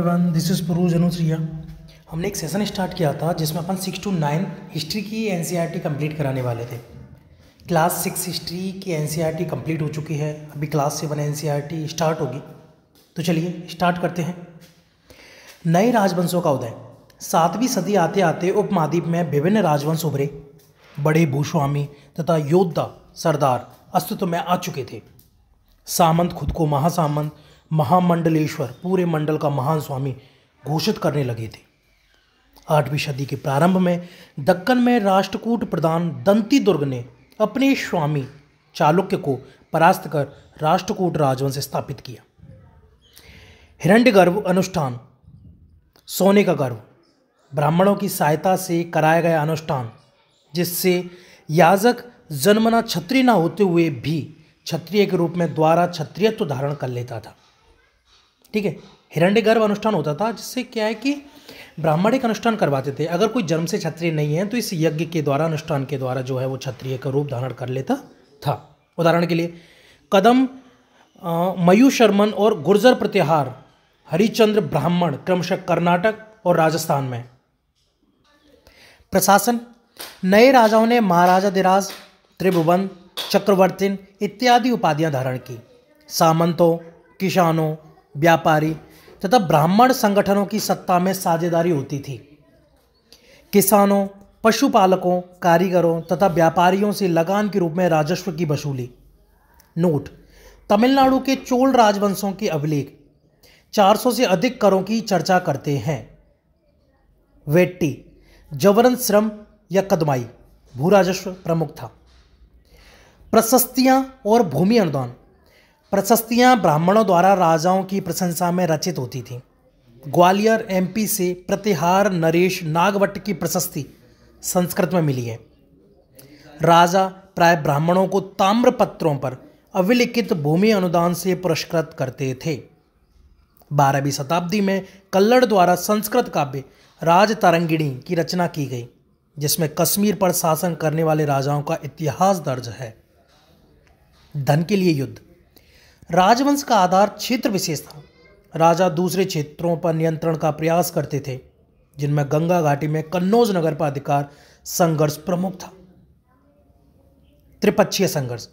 this is पुरूज अनुसरिया हमने एक session start किया था जिसमें अपन सिक्स टू नाइन हिस्ट्री की एन सी कंप्लीट कराने वाले थे क्लास सिक्स हिस्ट्री की एन सी कंप्लीट हो चुकी है अभी class seven N C start होगी तो चलिए स्टार्ट करते हैं नए राजवंशों का उदय सातवीं सदी आते आते उपमहाद्वीप में विभिन्न राजवंश उभरे बड़े भूस्वामी तथा योद्धा सरदार अस्तित्व में आ चुके थे सामंत खुद को महासामंत महामंडलेश्वर पूरे मंडल का महान स्वामी घोषित करने लगे थे आठवीं सदी के प्रारंभ में दक्कन में राष्ट्रकूट प्रधान दंती दुर्ग ने अपने स्वामी चालुक्य को परास्त कर राष्ट्रकूट राजवंश स्थापित किया हिरण्य गर्भ अनुष्ठान सोने का गर्भ ब्राह्मणों की सहायता से कराया गया अनुष्ठान जिससे याजक जन्मना क्षत्रिय न होते हुए भी क्षत्रिय के रूप में द्वारा क्षत्रियत्व धारण कर लेता था ठीक है हिरण्य गर्भ अनुष्ठान होता था जिससे क्या है कि ब्राह्मण एक अनुष्ठान करवाते थे अगर कोई जन्म से क्षत्रिय नहीं है तो इस यज्ञ के द्वारा अनुष्ठान के द्वारा जो है वो क्षत्रिय का रूप धारण कर लेता था उदाहरण के लिए कदम मयू शर्मन और गुर्जर प्रत्याहार हरिचंद्र ब्राह्मण क्रमशः कर्नाटक और राजस्थान में प्रशासन नए राजाओं ने महाराजा दिराज त्रिभुवन चक्रवर्तिन इत्यादि उपाधियां धारण की सामंतों किसानों व्यापारी तथा ब्राह्मण संगठनों की सत्ता में साझेदारी होती थी किसानों पशुपालकों कारीगरों तथा व्यापारियों से लगान के रूप में राजस्व की वसूली नोट तमिलनाडु के चोल राजवंशों के अभिलेख 400 से अधिक करों की चर्चा करते हैं वेट्टी जबरन श्रम या कदमाई भू राजस्व प्रमुख था प्रशस्तियां और भूमि अनुदान प्रशस्तियाँ ब्राह्मणों द्वारा राजाओं की प्रशंसा में रचित होती थीं ग्वालियर एमपी से प्रतिहार नरेश नागवट की प्रशस्ति संस्कृत में मिली है राजा प्राय ब्राह्मणों को ताम्र पत्रों पर अविलिखित भूमि अनुदान से पुरस्कृत करते थे बारहवीं शताब्दी में कल्लड़ द्वारा संस्कृत काव्य राज तरंगिणी की रचना की गई जिसमें कश्मीर पर शासन करने वाले राजाओं का इतिहास दर्ज है धन के लिए युद्ध राजवंश का आधार क्षेत्र विशेष था राजा दूसरे क्षेत्रों पर नियंत्रण का प्रयास करते थे जिनमें गंगा घाटी में कन्नौज नगर पर अधिकार संघर्ष प्रमुख था त्रिपक्षीय संघर्ष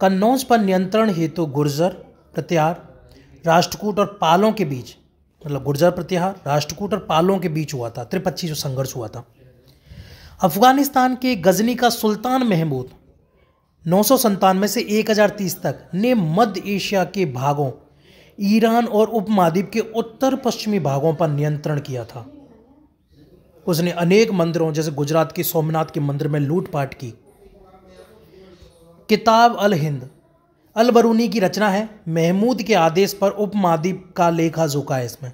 कन्नौज पर नियंत्रण हेतु गुर्जर प्रत्याहार राष्ट्रकूट और पालों के बीच मतलब गुर्जर प्रत्याहार राष्ट्रकूट और पालों के बीच हुआ था त्रिपक्षीय जो संघर्ष हुआ था अफगानिस्तान के गजनी का सुल्तान महमूद नौ से एक तक ने मध्य एशिया के भागों ईरान और उपमहाद्वीप के उत्तर पश्चिमी भागों पर नियंत्रण किया था उसने अनेक मंदिरों जैसे गुजरात के सोमनाथ के मंदिर में लूटपाट की किताब अल हिंद अल बरूनी की रचना है महमूद के आदेश पर उपमहाद्वीप का लेखा जोखा है इसमें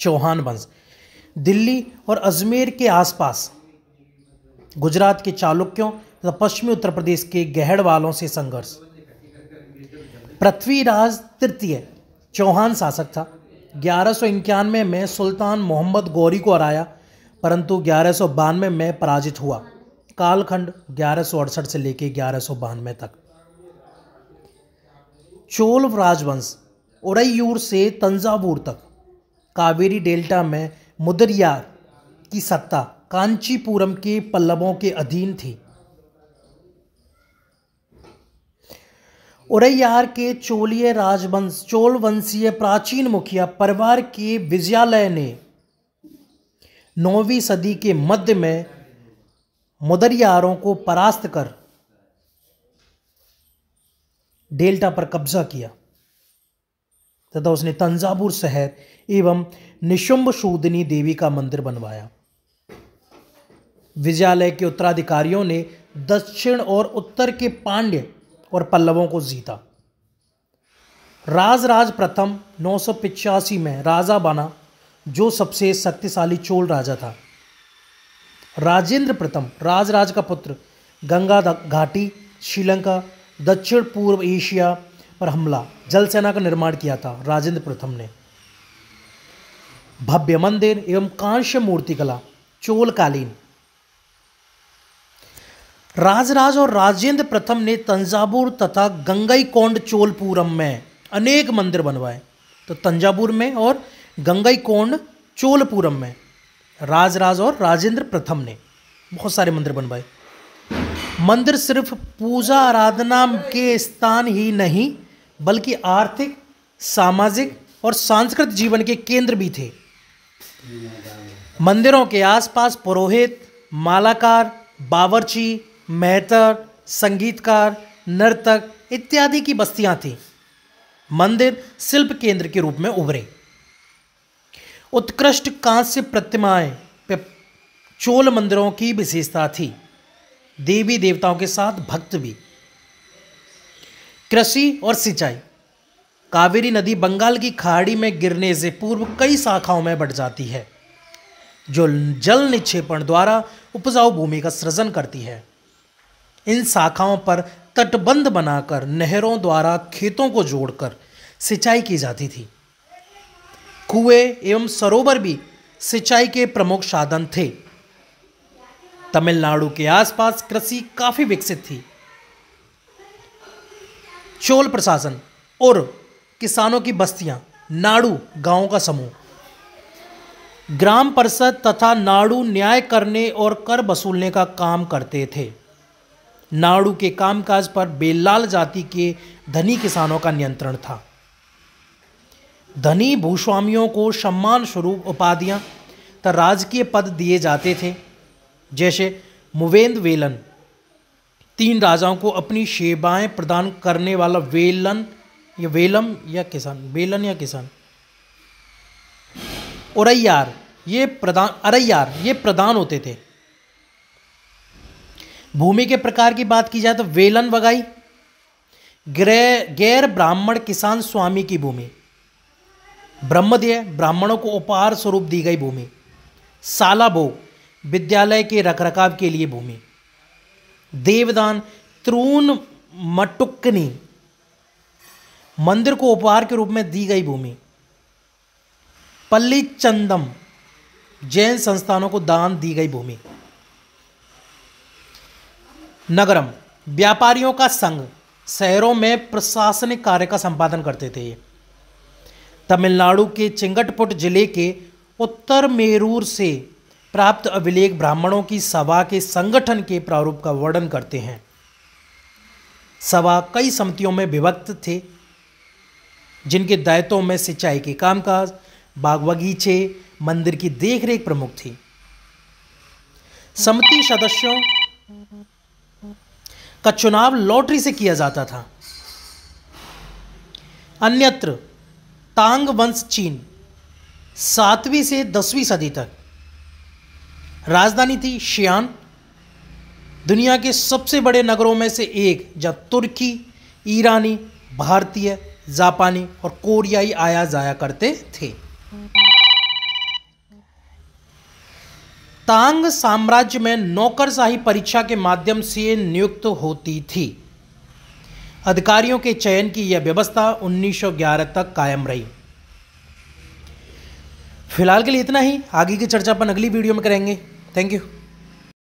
चौहान वंश दिल्ली और अजमेर के आसपास गुजरात के चालुक्यों तथा पश्चिमी उत्तर प्रदेश के गहड़ वालों से संघर्ष पृथ्वीराज तृतीय चौहान शासक था ग्यारह में सुल्तान मोहम्मद गौरी को हराया परंतु ग्यारह में पराजित हुआ कालखंड ग्यारह से लेकर ग्यारह तक चोल राजवंश उड़ैयूर से तंजावूर तक कावेरी डेल्टा में मुदरियार की सत्ता कांचीपुरम के पल्लवों के अधीन थी उरैयार के चोलीय राजवंश चोल वंशीय प्राचीन मुखिया परिवार के विजयालय ने नौवीं सदी के मध्य में मुदरियारों को परास्त कर डेल्टा पर कब्जा किया तथा उसने तंजावुर शहर एवं निशुंभ शूदनी देवी का मंदिर बनवाया विजयालय के उत्तराधिकारियों ने दक्षिण और उत्तर के पांड्य और पल्लवों को जीता राजराज प्रथम नौ में राजा बना जो सबसे शक्तिशाली चोल राजा था राजेंद्र प्रथम राजराज का पुत्र गंगा घाटी श्रीलंका दक्षिण पूर्व एशिया पर हमला जल सेना का निर्माण किया था राजेंद्र प्रथम ने भव्य मंदिर एवं कांस्य मूर्तिकला चोलकालीन राजराज और राजेंद्र प्रथम ने तंजावुर तथा गंगाईकोंड चोलपुरम में अनेक मंदिर बनवाए तो तंजावुर में और कोंड चोलपुरम में राजराज और राजेंद्र प्रथम ने बहुत सारे मंदिर बनवाए मंदिर सिर्फ पूजा आराधना के स्थान ही नहीं बल्कि आर्थिक सामाजिक और सांस्कृतिक जीवन के केंद्र भी थे मंदिरों के आसपास पुरोहित मालाकार बावरची मेहतर संगीतकार नर्तक इत्यादि की बस्तियां थीं मंदिर शिल्प केंद्र के रूप में उभरे उत्कृष्ट कांस्य प्रतिमाएं चोल मंदिरों की विशेषता थी देवी देवताओं के साथ भक्त भी कृषि और सिंचाई कावेरी नदी बंगाल की खाड़ी में गिरने से पूर्व कई शाखाओं में बढ़ जाती है जो जल निक्षेपण द्वारा उपजाऊ भूमि का सृजन करती है इन शाखाओं पर तटबंध बनाकर नहरों द्वारा खेतों को जोड़कर सिंचाई की जाती थी कुएं एवं सरोवर भी सिंचाई के प्रमुख साधन थे तमिलनाडु के आसपास कृषि काफी विकसित थी चोल प्रशासन और किसानों की बस्तियां नाडू गांवों का समूह ग्राम परिषद तथा नाडू न्याय करने और कर वसूलने का काम करते थे नाड़ू के कामकाज पर बेलाल जाति के धनी किसानों का नियंत्रण था धनी भूस्वामियों को सम्मान स्वरूप उपाधियां तथा राजकीय पद दिए जाते थे जैसे मुवेंद वेलन तीन राजाओं को अपनी सेवाएं प्रदान करने वाला वेलन या वेलम या किसान वेलन या किसान और यार ये प्रदान अरे यार ये प्रदान होते थे भूमि के प्रकार की बात की जाए तो वेलन वगाई ग्रह गैर ब्राह्मण किसान स्वामी की भूमि ब्रह्मदेय ब्राह्मणों को उपहार स्वरूप दी गई भूमि भोग विद्यालय के रखरखाव के लिए भूमि देवदान त्रून मटुक्कनी मंदिर को उपहार के रूप में दी गई भूमि पल्ली चंदम जैन संस्थानों को दान दी गई भूमि नगरम व्यापारियों का संघ शहरों में प्रशासनिक कार्य का संपादन करते थे तमिलनाडु के चिंगटपुट जिले के उत्तर मेरूर से प्राप्त अभिलेख ब्राह्मणों की सभा के संगठन के प्रारूप का वर्णन करते हैं सभा कई समितियों में विभक्त थे जिनके दायित्वों में सिंचाई के कामकाज बाग बगीचे मंदिर की देखरेख प्रमुख थी समिति सदस्यों का चुनाव लॉटरी से किया जाता था अन्यत्र तांग वंश चीन सातवीं से दसवीं सदी तक राजधानी थी शियान दुनिया के सबसे बड़े नगरों में से एक जब तुर्की ईरानी भारतीय जापानी और कोरियाई आया जाया करते थे तांग साम्राज्य में नौकरशाही परीक्षा के माध्यम से नियुक्त होती थी अधिकारियों के चयन की यह व्यवस्था 1911 तक कायम रही फिलहाल के लिए इतना ही आगे की चर्चा अपन अगली वीडियो में करेंगे थैंक यू